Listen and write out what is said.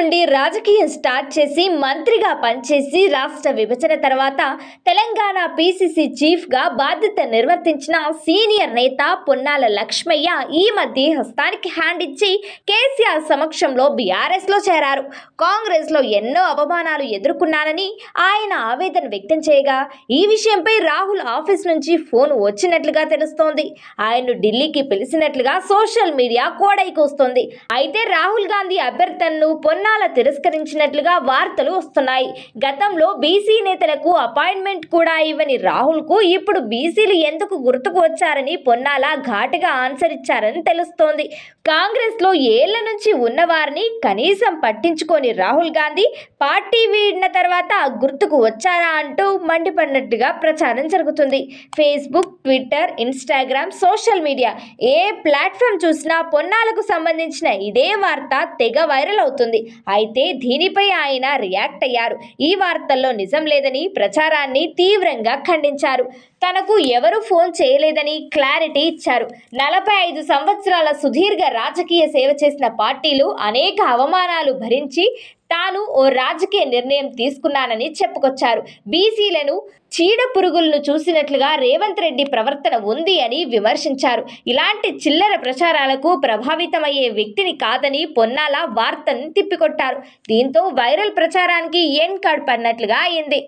నుండి రాజకీయం స్టార్ట్ చేసి మంత్రిగా పనిచేసి రాష్ట్ర విభజన తర్వాత తెలంగాణ పీసీసీ చీఫ్గా బాధ్యత నిర్వర్తించిన సీనియర్ నేత పొన్నాల లక్ష్మయ్య ఈ మధ్య హస్తానికి హ్యాండ్ ఇచ్చి కేసీఆర్ సమక్షంలో బీఆర్ఎస్లో చేరారు కాంగ్రెస్లో ఎన్నో అవమానాలు ఎదుర్కొన్నానని ఆయన ఆవేదన వ్యక్తం చేయగా ఈ విషయంపై రాహుల్ ఆఫీస్ నుంచి ఫోన్ వచ్చినట్లుగా తెలుస్తోంది ఆయన్ను ఢిల్లీకి పిలిచినట్లుగా సోషల్ మీడియా కోడైకొస్తోంది అయితే రాహుల్ గాంధీ అభ్యర్థనను పొన్న స్థానాల తిరస్కరించినట్లుగా వార్తలు వస్తున్నాయి గతంలో బీసీ నేతలకు అపాయింట్మెంట్ కూడా ఇవ్వని రాహుల్కు ఇప్పుడు బీసీలు ఎందుకు గుర్తుకు వచ్చారని పొన్నాల ఘాటుగా ఆన్సర్ ఇచ్చారని తెలుస్తోంది కాంగ్రెస్లో ఏళ్ల నుంచి ఉన్నవారిని కనీసం పట్టించుకొని రాహుల్ గాంధీ పార్టీ వీడిన తర్వాత గుర్తుకు వచ్చారా అంటూ మండిపడినట్టుగా ప్రచారం జరుగుతుంది Facebook Twitter Instagram social media ఏ ప్లాట్ఫామ్ చూసినా పొన్నాలకు సంబంధించిన ఇదే వార్త తెగ వైరల్ అవుతుంది అయితే దీనిపై ఆయన రియాక్ట్ అయ్యారు ఈ వార్తల్లో నిజం లేదని ప్రచారాన్ని తీవ్రంగా ఖండించారు తనకు ఎవరు ఫోన్ చేయలేదని క్లారిటీ ఇచ్చారు నలభై ఐదు సంవత్సరాల సుదీర్ఘ రాజకీయ సేవ చేసిన పార్టీలు అనేక అవమానాలు భరించి తాను ఓ రాజకీయ నిర్ణయం తీసుకున్నానని చెప్పుకొచ్చారు బీసీలను చీడ పురుగులను చూసినట్లుగా రేవంత్ రెడ్డి ప్రవర్తన ఉంది అని విమర్శించారు ఇలాంటి చిల్లర ప్రచారాలకు ప్రభావితమయ్యే వ్యక్తిని కాదని పొన్నాల వార్తను తిప్పికొట్టారు దీంతో వైరల్ ప్రచారానికి ఏం కార్డ్ పడినట్లుగా అయింది